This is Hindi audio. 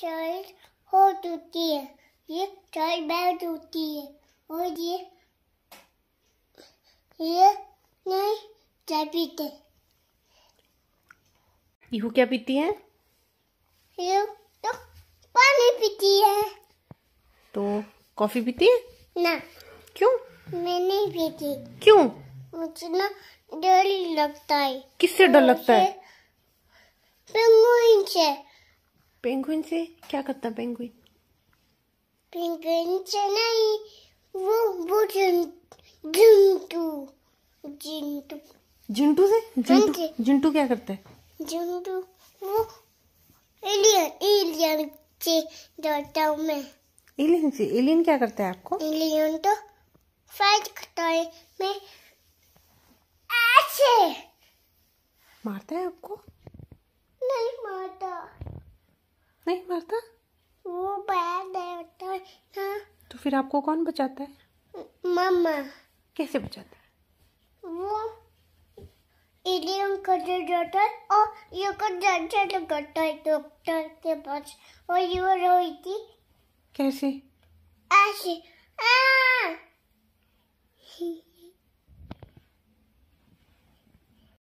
चाइल्ड हो चुकी है ये चाइल्ड बैठ चुकी है और ये ये नहीं चाय पीते यू क्या पीती है यू तो पानी पीती है तो कॉफी पीती है ना क्यों मैं नहीं पीती क्यों मुझे ना डर लगता है किससे डर लगता है पेंगुइन से पेंगुइन से क्या करता पेंगुइन पेंगुइन से नहीं वो वो जिंटू जिंटू जिंटू से जिंटू जिंटू क्या करता है जिंटू वो एलियन एलियन से डरता हूँ मैं एलियन से एलियन क्या करता है आपको एलियन तो फाइट करता है मैं ऐसे मारता है आपको नहीं मारता नहीं मारता वो बैड होता है ना तो फिर आपको कौन बचाता है मामा कैसे बचाता है वो एलियन कर जाता है और ये कर जाता है करता है डॉक्टर के पास और ये रोई थी कैसे ऐसे